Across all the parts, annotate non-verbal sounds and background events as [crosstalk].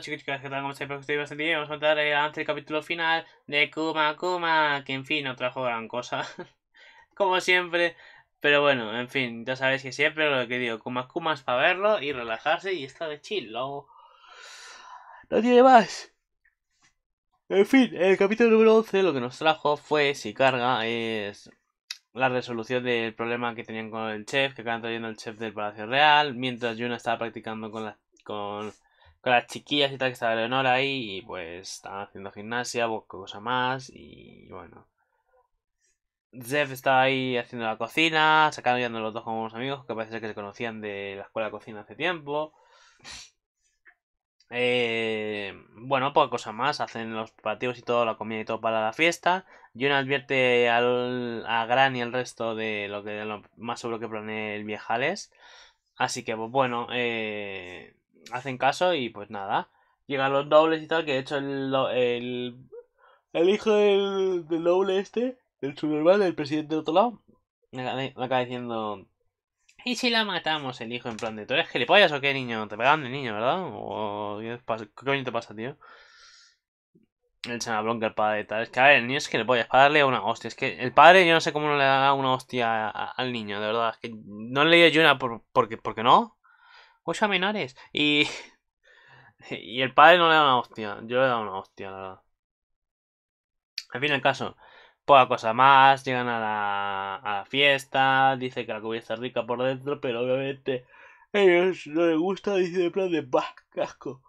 chicos chicas, ¿qué tal? ¿Cómo estáis? Espero que estéis bastante bien. Vamos a contar eh, antes el capítulo final de Kuma Kuma, que en fin, no trajo gran cosa, [laughs] como siempre. Pero bueno, en fin, ya sabéis que siempre lo que digo, Kuma Kuma es para verlo y relajarse y estar de chill, no, tiene más. En fin, el capítulo número 11 lo que nos trajo fue, si carga, es la resolución del problema que tenían con el chef, que acaban trayendo el chef del Palacio Real, mientras Yuna estaba practicando con, la, con con las chiquillas y tal que estaba Leonora ahí y pues estaban haciendo gimnasia, cosa más y bueno. Jeff estaba ahí haciendo la cocina, sacando ya los dos con unos amigos que parece que se conocían de la escuela de cocina hace tiempo. Eh, bueno, poca cosa más. Hacen los preparativos y todo, la comida y todo para la fiesta. John advierte al, a Gran y al resto de lo que más sobre lo que planea el viejales. Así que, pues bueno, eh, hacen caso y pues nada. Llegan los dobles y tal, que de hecho el, el, el hijo del, del, doble este, el subnormal, el presidente del otro lado, me acaba diciendo... ¿Y si la matamos el hijo en plan de tú eres gilipollas o qué niño? Te pegan de niño, ¿verdad? O ¿qué, coño te pasa, tío? El se bronca el padre y tal. Es que a ver, el niño es que le para darle una hostia. Es que el padre yo no sé cómo no le da una hostia al niño, de verdad. Es que no le dio yo por, porque, porque no ocho menores. Y. [laughs] Y el padre no le da una hostia. Yo le he una hostia, la verdad. En fin, el caso. Poca cosa más. Llegan a la, a la fiesta. Dice que la cubierta es rica por dentro, pero obviamente. A ellos no les gusta. Dice de plan de. casco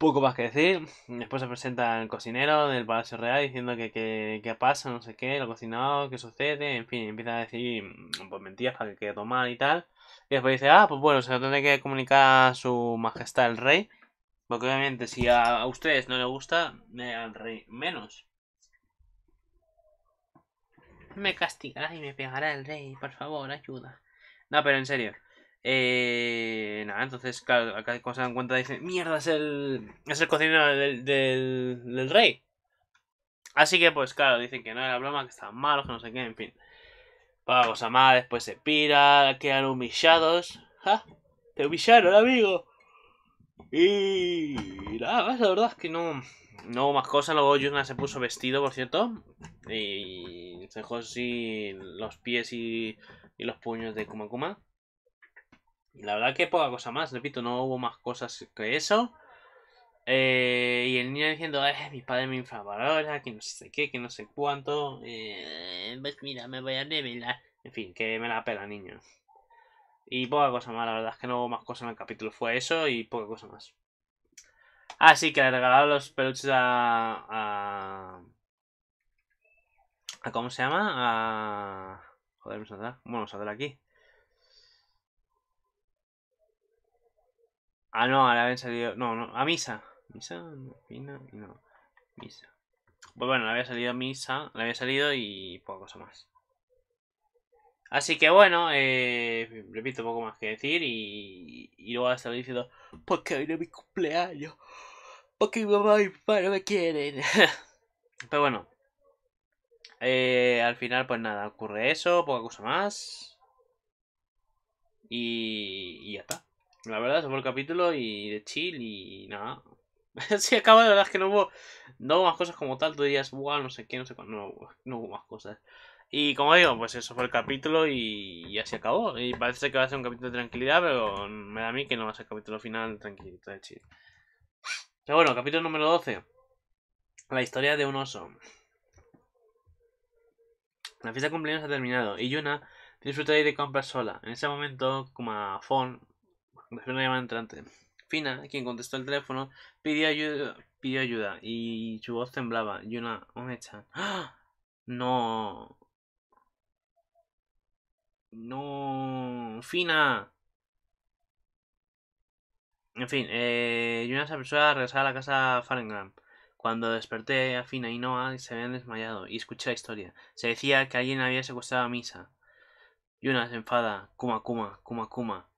poco más que decir. Después se presenta el cocinero del Palacio Real diciendo que, qué pasa, no sé qué, lo cocinado, qué sucede, en fin, empieza a decir mm, pues mentiras para que quede mal y tal. Y después dice, ah, pues bueno, se lo tendré que comunicar a su majestad el rey. Porque obviamente si a, ustedes no le gusta, al rey menos. Me castigará y me pegará el rey, por favor, ayuda. No, pero en serio. Eh, nada, entonces, claro, acá cuando se dan cuenta dicen, mierda, es el, es el cocinero del, del, rey. Así que pues claro, dicen que no era broma, que estaban malos, que no sé qué, en fin. Vamos a más, después se pira, quedan humillados. ¡Ja! Te humillaron, amigo. Y nada la verdad es que no, no hubo más cosas. Luego Yuna se puso vestido, por cierto. Y se dejó los pies y, y los puños de Kuma Kuma la verdad que poca cosa más, repito, no hubo más cosas que eso. Eh, y el niño diciendo, eh, mi padre me infravalora, que no sé qué, que no sé cuánto. Eh, pues mira, me voy a revelar. En fin, que me la pela, niño. Y poca cosa más, la verdad es que no hubo más cosas en el capítulo. Fue eso y poca cosa más. Ah, sí, que le regalaron los peluches a... a... a ¿Cómo se llama? A... Joder, me saldrá. Bueno, saldrá aquí. Ah, no, a habían salido. No, no, a misa. Misa, no, no. Misa. Pues bueno, le había salido a misa, le había salido y poca cosa más. Así que bueno, eh, repito, poco más que decir y, y luego estar diciendo, porque hoy no es mi cumpleaños, porque mi mamá y mi papá me quieren. [laughs] Pero bueno, eh, al final pues nada, ocurre eso, poca cosa más y, y ya está. La verdad, se fue el capítulo y de chill y nada. si [laughs] acaba, la verdad es que no hubo, no más cosas como tal. Tú dirías, wow, no sé qué, no sé cuándo. No, hubo más cosas. Y como digo, pues eso fue el capítulo y así acabó. Y parece que va a ser un capítulo de tranquilidad, pero me da a mí que no va a ser el capítulo final tranquilito de chill. Pero bueno, capítulo número 12. La historia de un oso. La fiesta de cumpleaños ha terminado y Yuna disfruta de ir de compras sola. En ese momento, como a Fon una llamada entrante. Fina, quien contestó el teléfono, pidió ayuda, pidió ayuda y su voz temblaba y una hecha. [gasps] No. No. Fina. En fin, eh, Yuna se apresuró a regresar a la casa Farengram. Cuando desperté a Fina y Noah se habían desmayado y escuché la historia. Se decía que alguien había secuestrado a Misa. Yuna se enfada. Kuma, Kuma, Kuma, Kuma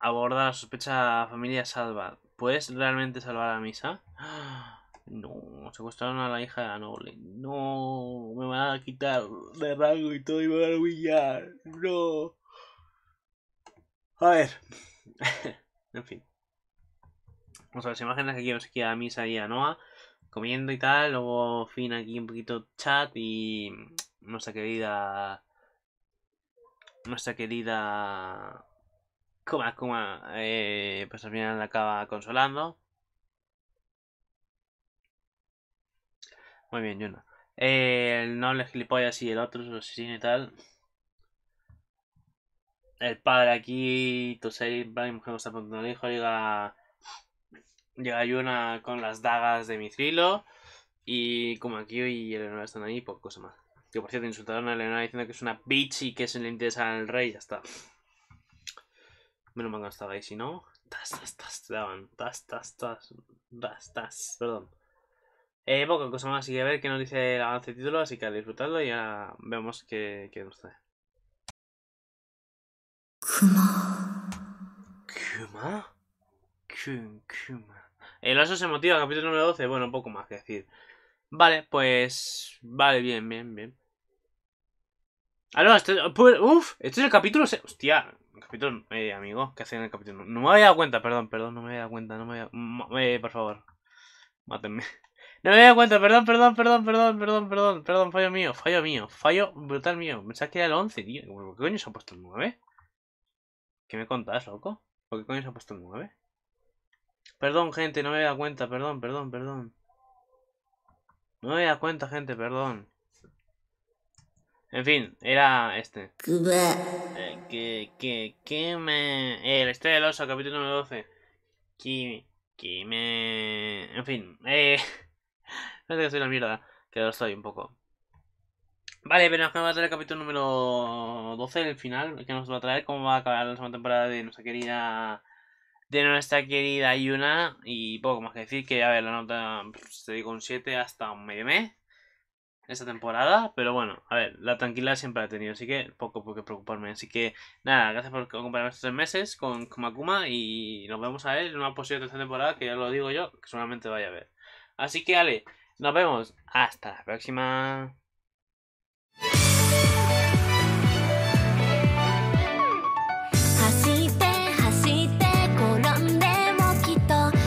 abordar la sospecha familia Salva. ¿Puedes realmente salvar a Misa? [gasps] No, secuestraron a la hija de la noble. No, me van a quitar de rango y todo y me van a humillar. No. A ver. [laughs] en fin. Vamos a ver, imágenes que aquí a aquí a Misa y a Noah comiendo y tal. Luego fin aquí un poquito chat y nuestra querida... Nuestra querida Kuma, Kuma, eh, pues al final acaba consolando. Muy bien, Yuna. Eh, el noble le gilipollas y el otro es asesino y tal. El padre aquí, y mujer está apuntando al hijo, llega. Llega Yuna con las dagas de Mithrilo. Y como aquí y Eleonora están ahí, por pues cosa más. Que por cierto insultaron a Eleonora diciendo que es una bitch y que se le interesa al rey, ya está me han gastado ahí, si no, tas, tas, tas, te daban, tas, tas, tas, tas, tas, perdón. Eh, poca cosa más, así que a ver qué nos dice el avance título, así que a disfrutarlo y ya vemos qué, qué nos trae. Kuma. Kuma? Kun, Kuma. El aso se motiva, capítulo número 12, bueno, poco más que decir. Vale, pues... Vale, bien, bien, bien. Ah, no, este... Uf, este es el capítulo... Se... Hostia, Capítulo, eh, amigo, ¿qué hacen en el capítulo? No me había dado cuenta, perdón, perdón, no me había dado cuenta, no me había... Eh, por favor, mátenme. [laughs] No me había dado cuenta, perdón, perdón, perdón, perdón, perdón, perdón, perdón, fallo mío, fallo mío, fallo brutal mío. Me que era el 11, tío. ¿Por qué coño se ha puesto el 9? ¿Qué me contás, loco? ¿Por qué coño se ha puesto el 9? Perdón, gente, no me había dado cuenta, perdón, perdón, perdón. No me había dado cuenta, gente, perdón. En fin, era este. Eh, que, que, que me... el eh, este del oso, capítulo número 12. Que, me... En fin, eh... no [laughs] sé que soy una mierda, que lo soy un poco. Vale, pero nos va a traer el capítulo número 12, el final, que nos va a traer cómo va a acabar la última temporada de nuestra querida... De nuestra querida Yuna, y poco más que decir, que a ver, la nota pues, se digo un 7 hasta un medio mes esta temporada, pero bueno, a ver, la tranquilidad siempre la he tenido, así que poco por qué preocuparme. Así que nada, gracias por acompañarme estos tres meses con Kumakuma y nos vemos a él en una posible tercera temporada, que ya lo digo yo, que solamente vaya a ver. Así que Ale, nos vemos, hasta la próxima.